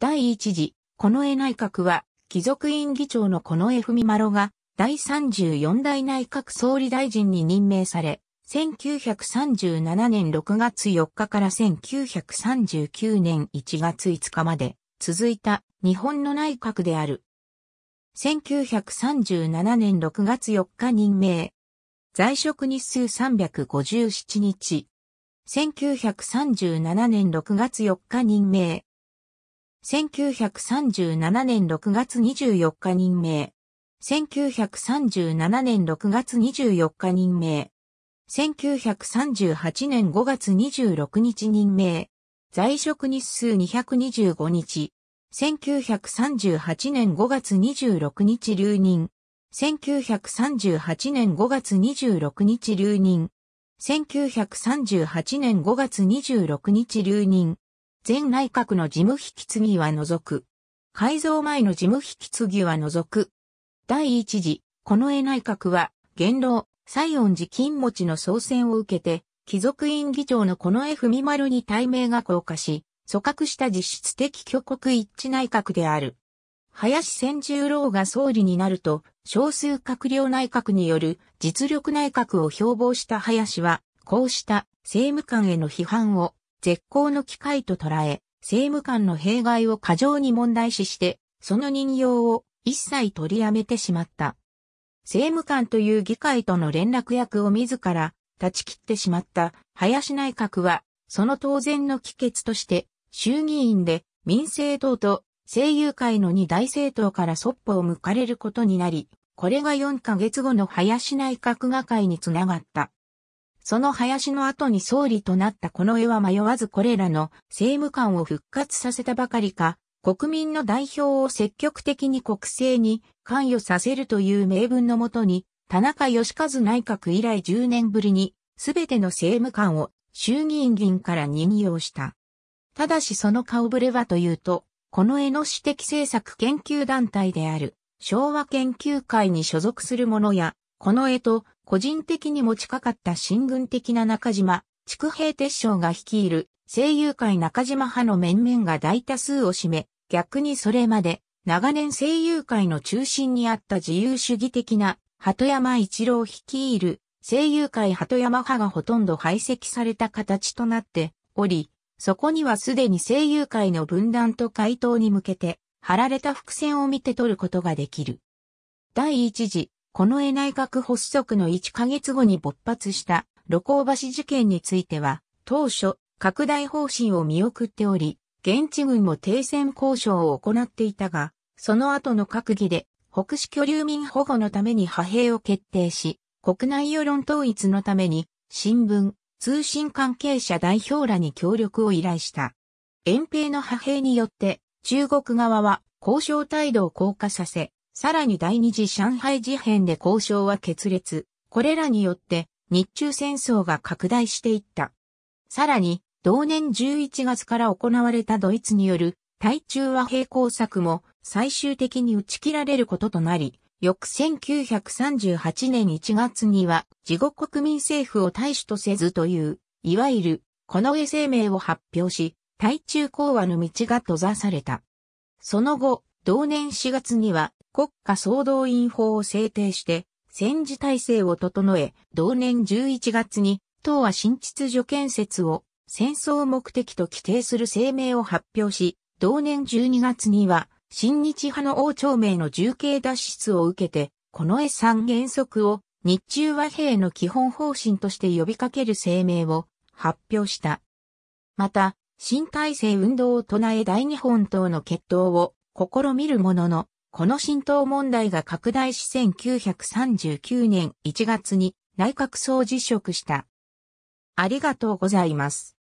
第一次、近衛内閣は、貴族院議長の近衛文丸が、第34代内閣総理大臣に任命され、1937年6月4日から1939年1月5日まで続いた日本の内閣である。1937年6月4日任命。在職日数357日。1937年6月4日任命。1937年6月24日任命。1937年6月24日任命。1938年5月26日任命。在職日数225日。1938年5月26日留任。1938年5月26日留任。1938年5月26日留任。前内閣の事務引き継ぎは除く。改造前の事務引き継ぎは除く。第一次、近衛内閣は、元老、西園寺金持ちの総選を受けて、貴族院議長の近衛文丸に大名が降下し、組閣した実質的挙国一致内閣である。林千十郎が総理になると、少数閣僚内閣による実力内閣を標榜した林は、こうした政務官への批判を絶好の機会と捉え、政務官の弊害を過剰に問題視して、その任用を一切取りやめてしまった。政務官という議会との連絡役を自ら断ち切ってしまった林内閣は、その当然の帰結として、衆議院で民政党と政友会の二大政党からそっぽを向かれることになり、これが4ヶ月後の林内閣が会につながった。その林の後に総理となったこの絵は迷わずこれらの政務官を復活させたばかりか、国民の代表を積極的に国政に関与させるという名分のもとに、田中義和内閣以来10年ぶりに、すべての政務官を衆議院議員から任用した。ただしその顔ぶれはというと、この絵の私的政策研究団体である、昭和研究会に所属する者や、この絵と個人的に持ちかかった新軍的な中島、筑平鉄将が率いる声優界中島派の面々が大多数を占め、逆にそれまで長年声優界の中心にあった自由主義的な鳩山一郎率いる声優界鳩山派がほとんど排斥された形となっており、そこにはすでに声優界の分断と回答に向けて張られた伏線を見て取ることができる。第一次この絵内閣発足の1ヶ月後に勃発した、露光橋事件については、当初、拡大方針を見送っており、現地軍も停戦交渉を行っていたが、その後の閣議で、北市居留民保護のために派兵を決定し、国内世論統一のために、新聞、通信関係者代表らに協力を依頼した。遠平の派兵によって、中国側は交渉態度を硬化させ、さらに第二次上海事変で交渉は決裂。これらによって日中戦争が拡大していった。さらに、同年11月から行われたドイツによる対中和平工作も最終的に打ち切られることとなり、翌1938年1月には自国国民政府を大使とせずという、いわゆる、この絵声明を発表し、対中講和の道が閉ざされた。その後、同年4月には国家総動員法を制定して、戦時体制を整え、同年11月に、党は新秩序建設を戦争目的と規定する声明を発表し、同年12月には、新日派の王朝名の重慶脱出を受けて、この絵3原則を日中和平の基本方針として呼びかける声明を発表した。また、新体制運動を唱え大日本党の決闘を試みるものの、この浸透問題が拡大し1939年1月に内閣総辞職した。ありがとうございます。